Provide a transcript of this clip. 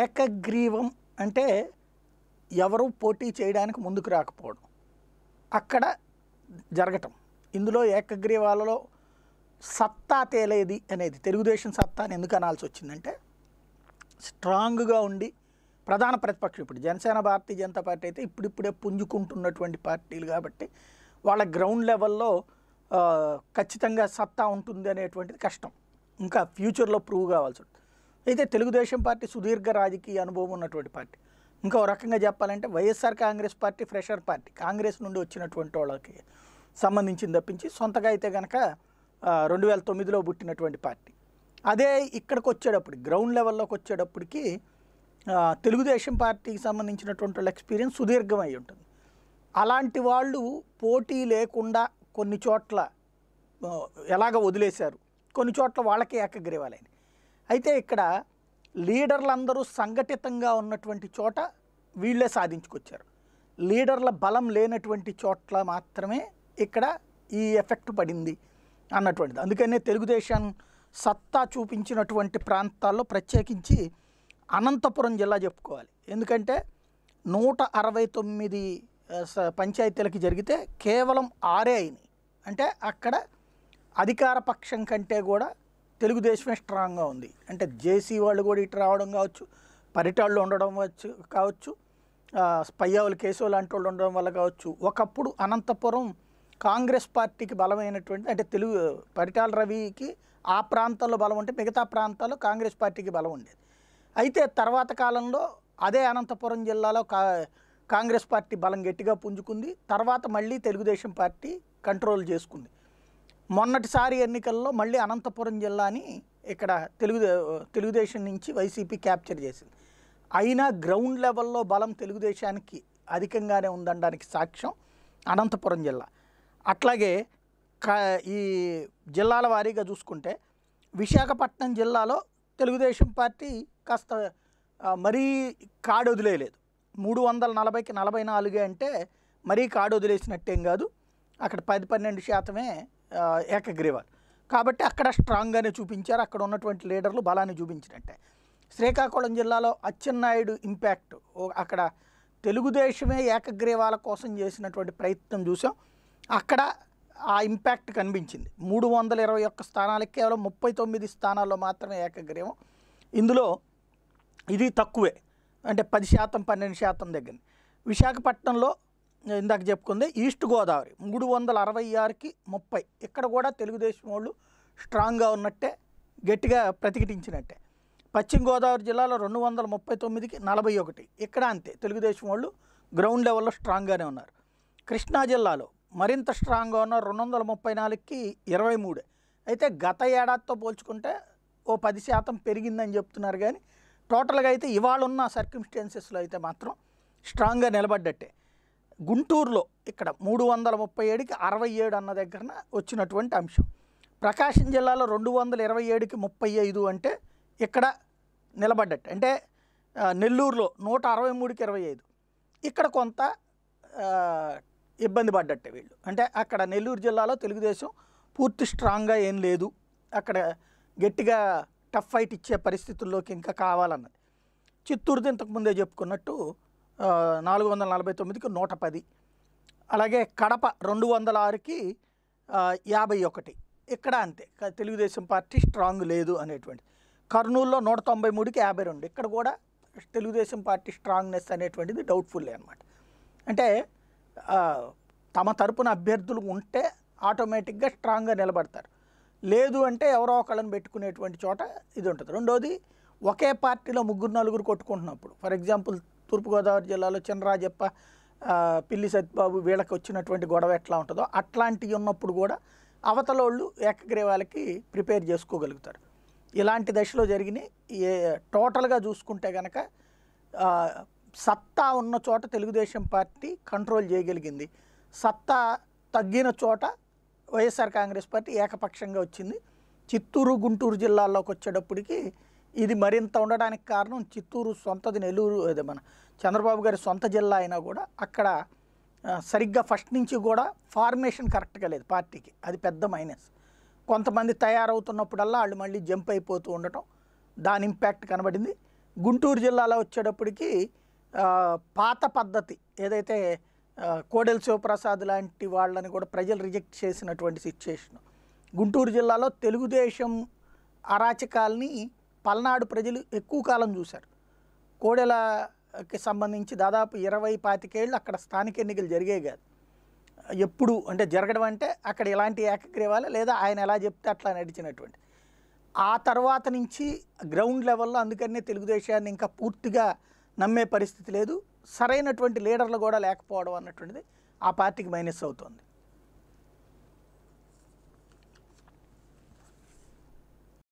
ఏకగ్రీవం అంటే ఎవరు పోటీ చేయడానికి ముందుకు రాకపోవడం అక్కడ జరగటం ఇందులో ఏకగ్రీవాలలో సత్తా తేలేది అనేది తెలుగుదేశం అని ఎందుకు అనాల్సి వచ్చిందంటే స్ట్రాంగ్గా ఉండి ప్రధాన ప్రతిపక్షం ఇప్పుడు జనసేన భారతీయ జనతా పార్టీ అయితే ఇప్పుడిప్పుడే పుంజుకుంటున్నటువంటి పార్టీలు కాబట్టి వాళ్ళ గ్రౌండ్ లెవెల్లో ఖచ్చితంగా సత్తా ఉంటుంది అనేటువంటిది కష్టం ఇంకా ఫ్యూచర్లో ప్రూవ్ కావాల్సి ఉంటుంది అయితే తెలుగుదేశం పార్టీ సుదీర్ఘ రాజకీయ అనుభవం ఉన్నటువంటి పార్టీ ఇంకో రకంగా చెప్పాలంటే YSR Congress party fresher party Congress నుండి వచ్చినటువంటి వాళ్ళకి సంబంధించింది తప్పించి సొంతగా అయితే కనుక రెండు వేల తొమ్మిదిలో పుట్టినటువంటి పార్టీ అదే ఇక్కడికి వచ్చేటప్పుడు గ్రౌండ్ లెవెల్లోకి వచ్చేటప్పటికి తెలుగుదేశం పార్టీకి సంబంధించినటువంటి వాళ్ళ ఎక్స్పీరియన్స్ సుదీర్ఘమై ఉంటుంది అలాంటి వాళ్ళు పోటీ లేకుండా కొన్ని చోట్ల ఎలాగ వదిలేశారు కొన్ని చోట్ల వాళ్ళకే ఏకగ్రీవాలైంది అయితే ఇక్కడ లీడర్లందరూ సంఘటితంగా ఉన్నటువంటి చోట వీళ్ళే సాధించుకొచ్చారు లీడర్ల బలం లేనటువంటి చోట్ల మాత్రమే ఇక్కడ ఈ ఎఫెక్ట్ పడింది అన్నటువంటిది అందుకనే తెలుగుదేశం సత్తా చూపించినటువంటి ప్రాంతాల్లో ప్రత్యేకించి అనంతపురం జిల్లా చెప్పుకోవాలి ఎందుకంటే నూట అరవై తొమ్మిది పంచాయతీలకి జరిగితే కేవలం ఆరే అయినాయి అంటే అక్కడ అధికార పక్షం కంటే కూడా తెలుగుదేశమే స్ట్రాంగ్గా ఉంది అంటే జేసీ వాళ్ళు కూడా ఇటు రావడం కావచ్చు పరిటాళ్ళు ఉండడం వచ్చు కావచ్చు పయ్యావులు కేశవ లాంటి వాళ్ళు ఉండడం వల్ల కావచ్చు ఒకప్పుడు అనంతపురం కాంగ్రెస్ పార్టీకి బలమైనటువంటి అంటే తెలుగు పరిటాల రవికి ఆ ప్రాంతాల్లో బలం ఉంటే మిగతా ప్రాంతాల్లో కాంగ్రెస్ పార్టీకి బలం ఉండేది అయితే తర్వాత కాలంలో అదే అనంతపురం జిల్లాలో కా కాంగ్రెస్ పార్టీ బలం గట్టిగా పుంజుకుంది తర్వాత మళ్ళీ తెలుగుదేశం పార్టీ కంట్రోల్ చేసుకుంది మొన్నటిసారి ఎన్నికల్లో మళ్ళీ అనంతపురం జిల్లాని ఇక్కడ తెలుగు తెలుగుదేశం నుంచి వైసీపీ క్యాప్చర్ చేసింది అయినా గ్రౌండ్ లెవెల్లో బలం తెలుగుదేశానికి అధికంగానే ఉందనడానికి సాక్ష్యం అనంతపురం జిల్లా అట్లాగే ఈ జిల్లాల వారీగా చూసుకుంటే విశాఖపట్నం జిల్లాలో తెలుగుదేశం పార్టీ కాస్త మరీ కాడు వదిలేయలేదు మూడు వందల నలభైకి నలభై నాలుగే అంటే మరీ కాడు వదిలేసినట్టేం కాదు అక్కడ పది పన్నెండు శాతమే ఏకగ్రీవాల్ కాబట్టి అక్కడ స్ట్రాంగ్గానే చూపించారు అక్కడ ఉన్నటువంటి లీడర్లు బలాన్ని చూపించినట్టే శ్రీకాకుళం జిల్లాలో అచ్చెన్నాయుడు ఇంపాక్ట్ అక్కడ తెలుగుదేశమే ఏకగ్రీవాల కోసం చేసినటువంటి ప్రయత్నం చూసాం అక్కడ ఆ ఇంపాక్ట్ కనిపించింది మూడు వందల ఇరవై ఒక్క స్థానాలకి కేవలం ముప్పై తొమ్మిది స్థానాల్లో మాత్రమే ఏకగ్రీవం ఇందులో ఇది తక్కువే అంటే పది శాతం పన్నెండు శాతం దగ్గర విశాఖపట్నంలో ఇందాక చెప్పుకుంది ఈస్ట్ గోదావరి మూడు వందల అరవై ఆరుకి ముప్పై ఇక్కడ కూడా తెలుగుదేశం వాళ్ళు స్ట్రాంగ్గా ఉన్నట్టే గట్టిగా ప్రతిఘటించినట్టే పశ్చిమ గోదావరి జిల్లాలో రెండు వందల ముప్పై తొమ్మిదికి నలభై ఒకటి ఇక్కడ అంతే తెలుగుదేశం వాళ్ళు గ్రౌండ్ లెవెల్లో స్ట్రాంగ్గానే ఉన్నారు కృష్ణా జిల్లాలో మరింత స్ట్రాంగ్గా ఉన్న రెండు వందల ముప్పై నాలుగుకి ఇరవై మూడు అయితే గత ఏడాదితో పోల్చుకుంటే ఓ పది శాతం పెరిగిందని చెప్తున్నారు కానీ టోటల్గా అయితే ఇవాళ ఉన్న సర్కిమ్స్టెన్సెస్లో అయితే మాత్రం స్ట్రాంగ్గా నిలబడ్డట్టే గుంటూరులో ఇక్కడ మూడు వందల ముప్పై ఏడుకి అరవై ఏడు అన్న దగ్గరన వచ్చినటువంటి అంశం ప్రకాశం జిల్లాలో రెండు వందల ఇరవై ఏడుకి ముప్పై ఐదు అంటే ఇక్కడ నిలబడ్డట్టు అంటే నెల్లూరులో నూట అరవై మూడుకి ఇరవై ఐదు ఇక్కడ కొంత ఇబ్బంది పడ్డట్టే వీళ్ళు అంటే అక్కడ నెల్లూరు జిల్లాలో తెలుగుదేశం పూర్తి స్ట్రాంగ్గా ఏం లేదు అక్కడ గట్టిగా టఫ్ ఫైట్ ఇచ్చే పరిస్థితుల్లోకి ఇంకా కావాలన్నది చిత్తూరుది ఇంతకుముందే చెప్పుకున్నట్టు నాలుగు వందల నలభై తొమ్మిదికి నూట పది అలాగే కడప రెండు వందల ఆరుకి యాభై ఒకటి ఇక్కడ అంతే తెలుగుదేశం పార్టీ స్ట్రాంగ్ లేదు అనేటువంటి కర్నూలులో నూట తొంభై మూడుకి యాభై రెండు ఇక్కడ కూడా తెలుగుదేశం పార్టీ స్ట్రాంగ్నెస్ అనేటువంటిది డౌట్ఫుల్లే అనమాట అంటే తమ తరపున అభ్యర్థులు ఉంటే ఆటోమేటిక్గా స్ట్రాంగ్గా నిలబడతారు లేదు అంటే ఎవరో ఒకళ్ళని పెట్టుకునేటువంటి చోట ఇది ఉంటుంది రెండోది ఒకే పార్టీలో ముగ్గురు నలుగురు కొట్టుకుంటున్నప్పుడు ఫర్ ఎగ్జాంపుల్ తూర్పుగోదావరి జిల్లాలో చినరాజప్ప పిల్లి సత్యబాబు వీళ్ళకి వచ్చినటువంటి గొడవ ఎట్లా ఉంటుందో అట్లాంటివి ఉన్నప్పుడు కూడా అవతలోళ్ళు ఏకగ్రీవాలకి ప్రిపేర్ చేసుకోగలుగుతారు ఇలాంటి దశలో జరిగినాయి ఏ టోటల్గా చూసుకుంటే కనుక సత్తా ఉన్న చోట తెలుగుదేశం పార్టీ కంట్రోల్ చేయగలిగింది సత్తా తగ్గిన చోట వైఎస్ఆర్ కాంగ్రెస్ పార్టీ ఏకపక్షంగా వచ్చింది చిత్తూరు గుంటూరు జిల్లాల్లోకి వచ్చేటప్పటికి ఇది మరింత ఉండడానికి కారణం చిత్తూరు సొంతది నెల్లూరు అదే మన చంద్రబాబు గారి సొంత జిల్లా అయినా కూడా అక్కడ సరిగ్గా ఫస్ట్ నుంచి కూడా ఫార్మేషన్ కరెక్ట్గా లేదు పార్టీకి అది పెద్ద మైనస్ కొంతమంది తయారవుతున్నప్పుడల్లా వాళ్ళు మళ్ళీ జంప్ అయిపోతూ ఉండటం దాని ఇంపాక్ట్ కనబడింది గుంటూరు జిల్లాలో వచ్చేటప్పటికి పాత పద్ధతి ఏదైతే కోడెల శివప్రసాద్ లాంటి వాళ్ళని కూడా ప్రజలు రిజెక్ట్ చేసినటువంటి సిచ్యుయేషన్ గుంటూరు జిల్లాలో తెలుగుదేశం అరాచకాల్ని పల్నాడు ప్రజలు ఎక్కువ కాలం చూశారు కోడెలకి సంబంధించి దాదాపు ఇరవై పాతికేళ్ళు అక్కడ స్థానిక ఎన్నికలు జరిగాయి కాదు ఎప్పుడు అంటే జరగడం అంటే అక్కడ ఎలాంటి ఏకగ్రీవాలు లేదా ఆయన ఎలా చెప్తే అట్లా నడిచినటువంటి ఆ తర్వాత నుంచి గ్రౌండ్ లెవెల్లో అందుకనే తెలుగుదేశాన్ని ఇంకా పూర్తిగా నమ్మే పరిస్థితి లేదు సరైనటువంటి లీడర్లు కూడా లేకపోవడం అన్నటువంటిది ఆ పార్టీకి మైనస్ అవుతుంది